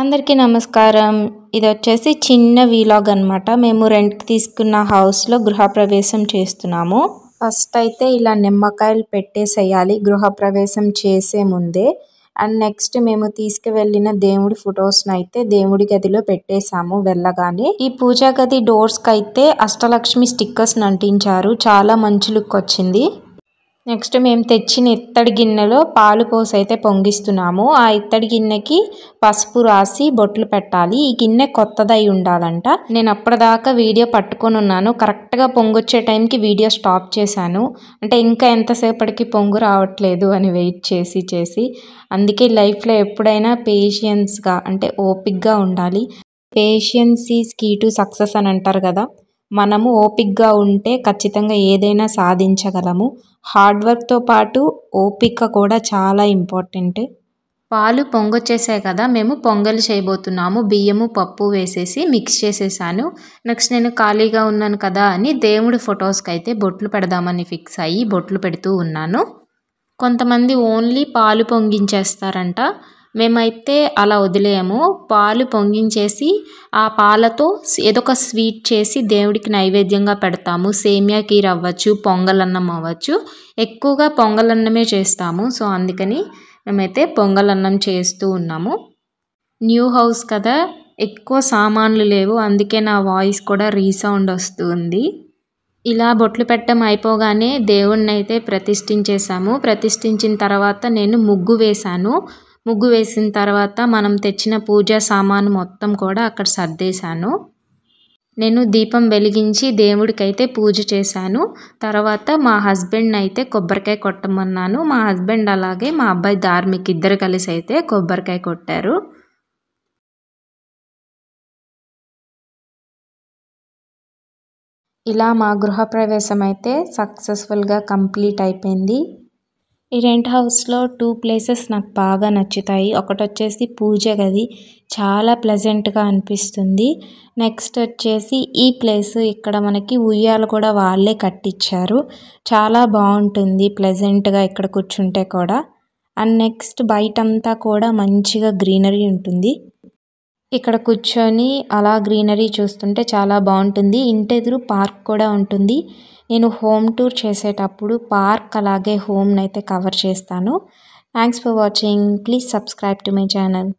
అందరికీ నమస్కారం ఇది వచ్చేసి చిన్న వీలాగ్ అనమాట మేము రెంట్కి తీసుకున్న హౌస్లో గృహప్రవేశం చేస్తున్నాము ఫస్ట్ అయితే ఇలా నిమ్మకాయలు పెట్టేసేయాలి గృహప్రవేశం చేసే ముందే అండ్ నెక్స్ట్ మేము తీసుకువెళ్ళిన దేవుడి ఫొటోస్ని అయితే దేవుడి గదిలో పెట్టేశాము వెళ్ళగానే ఈ పూజా గది డోర్స్కి అయితే అష్టలక్ష్మి స్టిక్కర్స్ని అంటించారు చాలా మంచి లుక్ వచ్చింది నెక్స్ట్ మేము తెచ్చిన ఇత్తడి గిన్నెలో పాలు పోసి అయితే పొంగిస్తున్నాము ఆ ఇత్తడి గిన్నెకి పసుపు రాసి బొట్లు పెట్టాలి ఈ గిన్నె కొత్తదై ఉండాలంట నేను అప్పటిదాకా వీడియో పట్టుకొని ఉన్నాను కరెక్ట్గా పొంగొచ్చే టైంకి వీడియో స్టాప్ చేశాను అంటే ఇంకా ఎంతసేపటికి పొంగు రావట్లేదు అని వెయిట్ చేసి చేసి అందుకే లైఫ్లో ఎప్పుడైనా పేషియన్స్గా అంటే ఓపిక్గా ఉండాలి patience is key to success అని అంటారు కదా మనము ఓపిక్గా ఉంటే ఖచ్చితంగా ఏదైనా సాధించగలము హార్డ్ వర్క్తో పాటు ఓపిక కూడా చాలా ఇంపార్టెంట్ పాలు పొంగొచ్చేసాయి కదా మేము పొంగలి చేయబోతున్నాము బియ్యము పప్పు వేసేసి మిక్స్ చేసేసాను నెక్స్ట్ నేను ఖాళీగా ఉన్నాను కదా అని దేవుడి ఫొటోస్కి అయితే బొట్లు పెడదామని ఫిక్స్ అయ్యి బొట్లు పెడుతూ ఉన్నాను కొంతమంది ఓన్లీ పాలు పొంగించేస్తారంట మేమైతే అలా వదిలేము పాలు పొంగించేసి ఆ పాలతో ఏదొక స్వీట్ చేసి దేవుడికి నైవేద్యంగా పెడతాము సేమియా కీర్ అవ్వచ్చు పొంగలన్నం అవ్వచ్చు ఎక్కువగా పొంగలన్నమే చేస్తాము సో అందుకని మేమైతే పొంగలన్నం చేస్తూ ఉన్నాము న్యూ హౌస్ కదా ఎక్కువ సామాన్లు లేవు అందుకే నా వాయిస్ కూడా రీసౌండ్ వస్తుంది ఇలా బొట్లు పెట్టడం అయిపోగానే దేవుణ్ణి అయితే ప్రతిష్ఠించేశాము ప్రతిష్ఠించిన తర్వాత నేను ముగ్గు వేశాను ముగ్గు వేసిన తర్వాత మనం తెచ్చిన పూజా సామాను మొత్తం కూడా అక్కడ సర్దేశాను నేను దీపం వెలిగించి దేవుడికైతే పూజ చేశాను తర్వాత మా హస్బెండ్ అయితే కొబ్బరికాయ కొట్టమన్నాను మా హస్బెండ్ అలాగే మా అబ్బాయి ధార్మిక్ ఇద్దరు కలిసి అయితే కొబ్బరికాయ కొట్టారు ఇలా మా గృహప్రవేశం అయితే సక్సెస్ఫుల్గా కంప్లీట్ అయిపోయింది ఈ రెంట్ హౌస్లో టూ ప్లేసెస్ నాకు బాగా నచ్చుతాయి ఒకటి వచ్చేసి పూజ గది చాలా ప్లెజెంట్గా అనిపిస్తుంది నెక్స్ట్ వచ్చేసి ఈ ప్లేస్ ఇక్కడ మనకి ఉయ్యాల కూడా వాళ్ళే కట్టించారు చాలా బాగుంటుంది ప్లెజెంట్గా ఇక్కడ కూర్చుంటే కూడా అండ్ నెక్స్ట్ బయటంతా కూడా మంచిగా గ్రీనరీ ఉంటుంది ఇక్కడ కూర్చొని అలా గ్రీనరీ చూస్తుంటే చాలా బాగుంటుంది ఇంటి ఎదురు పార్క్ కూడా ఉంటుంది నేను హోమ్ టూర్ చేసేటప్పుడు పార్క్ అలాగే హోమ్ అయితే కవర్ చేస్తాను thanks for watching please subscribe to my channel